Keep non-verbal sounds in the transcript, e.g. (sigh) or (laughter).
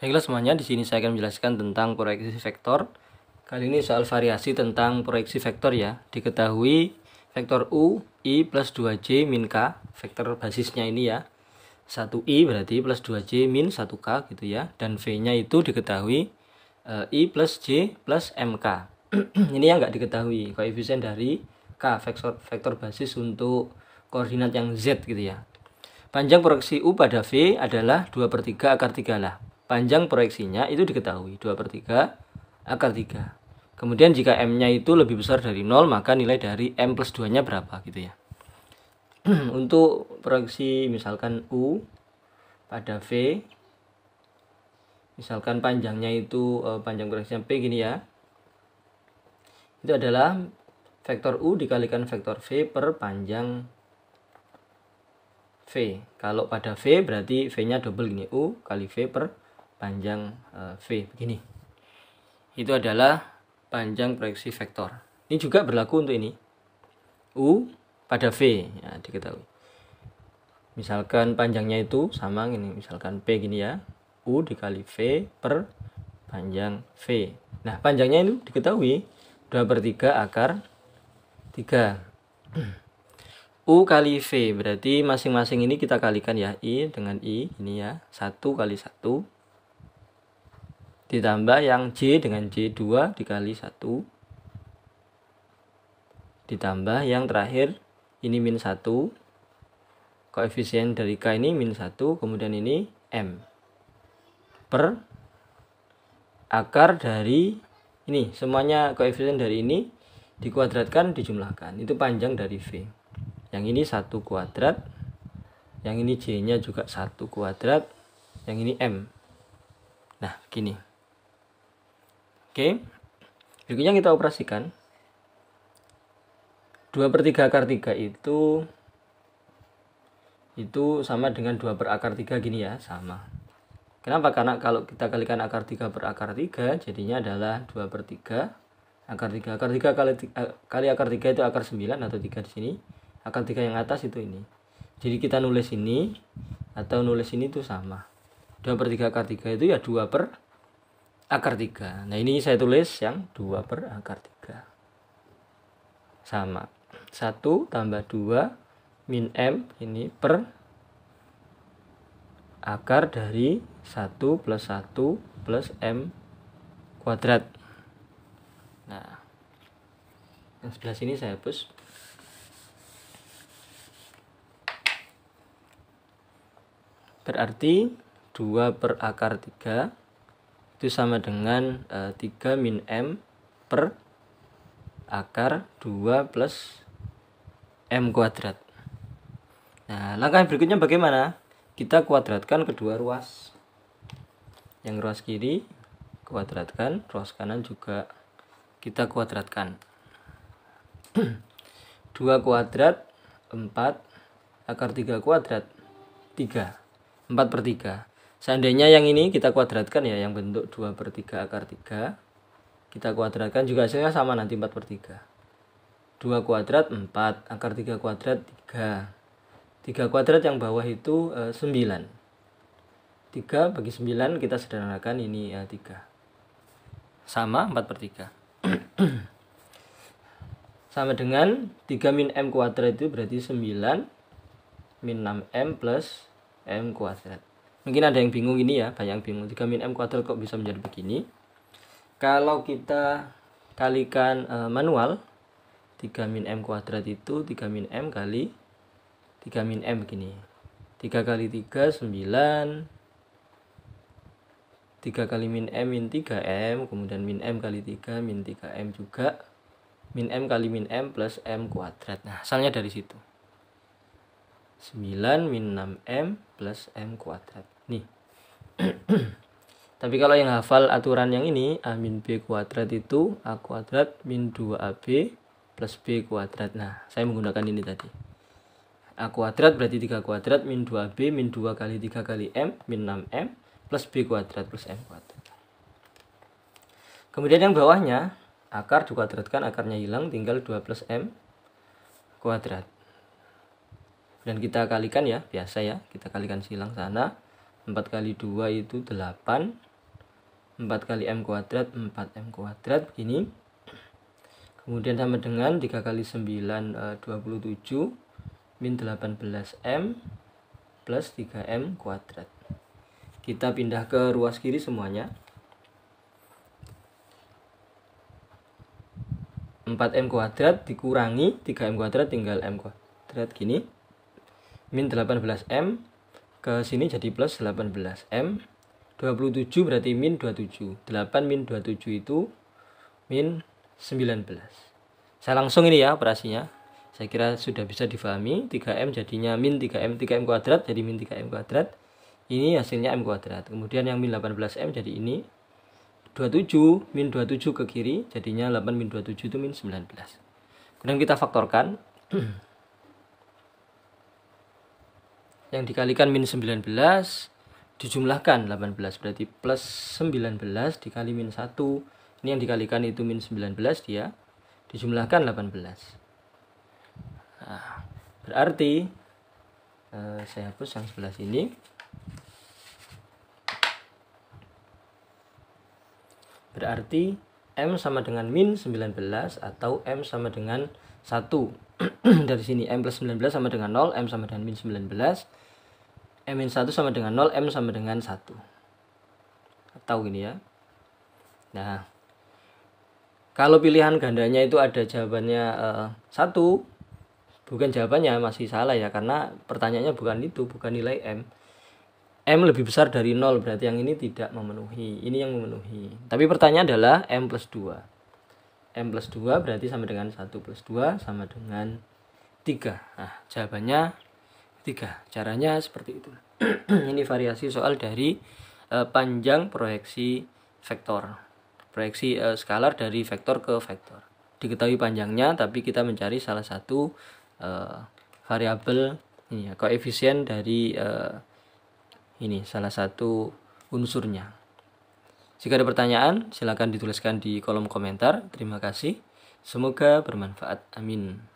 Baiklah semuanya, di sini saya akan menjelaskan tentang proyeksi vektor. Kali ini soal variasi tentang proyeksi vektor ya. Diketahui vektor U, I plus 2J min K, vektor basisnya ini ya. 1I berarti plus 2J min 1K gitu ya. Dan V-nya itu diketahui e, I plus J plus MK. (clears throat) ini yang nggak diketahui, koefisien dari K, vektor, vektor basis untuk koordinat yang Z gitu ya. Panjang proyeksi U pada V adalah 2 per 3 akar 3 lah panjang proyeksinya itu diketahui 2 per 3 akar 3 kemudian jika m nya itu lebih besar dari 0 maka nilai dari m plus 2 nya berapa gitu ya (clears throat) untuk proyeksi misalkan U pada V misalkan panjangnya itu eh, panjang proyeksinya P gini ya itu adalah vektor U dikalikan vektor V per panjang V kalau pada V berarti V nya double gini U kali V per panjang eh, V begini itu adalah panjang proyeksi vektor ini juga berlaku untuk ini U pada V ya diketahui misalkan panjangnya itu sama ini misalkan P gini ya U dikali V per panjang V nah panjangnya itu diketahui 2 per 3 akar 3 U kali V berarti masing-masing ini kita kalikan ya I dengan I ini ya 1 kali 1 ditambah yang J dengan J2 dikali 1 ditambah yang terakhir ini min 1 koefisien dari K ini min 1 kemudian ini M per akar dari ini semuanya koefisien dari ini dikuadratkan dijumlahkan itu panjang dari V yang ini satu kuadrat yang ini J nya juga satu kuadrat yang ini M nah begini Oke. Berikutnya kita operasikan. 2 per 3 akar 3 itu itu sama dengan 2 per akar 3 gini ya sama kenapa karena kalau kita kalikan akar 3 per akar 3 jadinya adalah 2 per 3 akar 3 akar 3 kali, eh, kali akar 3 itu akar 9 atau 3 di sini akar 3 yang atas itu ini jadi kita nulis ini atau nulis ini itu sama 2 per 3 akar 3 itu ya 2 per akar 3 nah ini saya tulis yang 2 per akar 3 sama 1 tambah 2 min M ini per akar dari 1 plus 1 plus M kuadrat nah yang sebelah sini saya hapus berarti 2 per akar 3 itu sama dengan e, eh, 3 min M per akar 2 plus M kuadrat nah langkah yang berikutnya bagaimana kita kuadratkan kedua ruas yang ruas kiri kuadratkan ruas kanan juga kita kuadratkan 2 (clears throat) kuadrat 4 akar 3 kuadrat 3 4 per 3 Seandainya yang ini kita kuadratkan ya yang bentuk 2 per 3 akar 3 Kita kuadratkan juga hasilnya sama nanti 4 per 3 2 kuadrat 4 akar 3 kuadrat 3 3 kuadrat yang bawah itu e, 9 3 bagi 9 kita sederhanakan ini ya eh, 3 Sama 4 per 3 (clears throat) Sama dengan 3 min M kuadrat itu berarti 9 min 6M plus M kuadrat mungkin ada yang bingung ini ya banyak yang bingung 3 min m kuadrat kok bisa menjadi begini kalau kita kalikan e, manual 3 min m kuadrat itu 3 min m kali 3 min m begini 3 kali 3 9 3 kali min m min 3 m kemudian min m kali 3 min 3 m juga min m kali min m plus m kuadrat nah asalnya dari situ 9 min 6M plus M kuadrat. Nih. (clears throat) Tapi kalau yang hafal aturan yang ini, A min B kuadrat itu A kuadrat min 2AB plus B kuadrat. Nah, saya menggunakan ini tadi. A kuadrat berarti 3 kuadrat min 2B min 2 kali 3 kali M min 6M plus B kuadrat plus M kuadrat. Kemudian yang bawahnya, akar dikuadratkan, akarnya hilang, tinggal 2 plus M kuadrat dan kita kalikan ya biasa ya kita kalikan silang sana 4 kali 2 itu 8 4 kali m kuadrat 4 m kuadrat begini kemudian sama dengan 3 kali 9 27 eh, min 18m plus 3m kuadrat kita pindah ke ruas kiri semuanya 4m kuadrat dikurangi 3m kuadrat tinggal m kuadrat gini min 18M ke sini jadi plus 18M 27 berarti min 27 8 min 27 itu min 19 saya langsung ini ya operasinya saya kira sudah bisa difahami 3M jadinya min 3M 3M kuadrat jadi min 3M kuadrat ini hasilnya M kuadrat kemudian yang min 18M jadi ini 27 min 27 ke kiri jadinya 8 min 27 itu min 19 kemudian kita faktorkan (clears throat) yang dikalikan min 19 dijumlahkan 18 berarti plus 19 dikali min 1 ini yang dikalikan itu min 19 dia dijumlahkan 18 nah, berarti eh, saya hapus yang sebelah sini berarti M sama dengan min 19 atau M sama dengan 1 (clears throat) dari sini M plus 19 sama dengan 0 M sama dengan min 19 M-1 sama dengan 0, M sama dengan 1. Atau gini ya. Nah, kalau pilihan gandanya itu ada jawabannya eh, 1, bukan jawabannya masih salah ya karena pertanyaannya bukan itu, bukan nilai M. M lebih besar dari 0 berarti yang ini tidak memenuhi. Ini yang memenuhi. Tapi pertanyaan adalah M plus 2. M plus 2 berarti sama dengan 1 plus 2 sama dengan 3. Nah, jawabannya Tiga, caranya seperti itu. (clears throat) Ini variasi soal dari uh, panjang proyeksi vektor. Proyeksi uh, skalar dari vektor ke vektor. Diketahui panjangnya, tapi kita mencari salah satu uh, variabel ini ya, koefisien dari uh, ini salah satu unsurnya. Jika ada pertanyaan, silakan dituliskan di kolom komentar. Terima kasih. Semoga bermanfaat. Amin.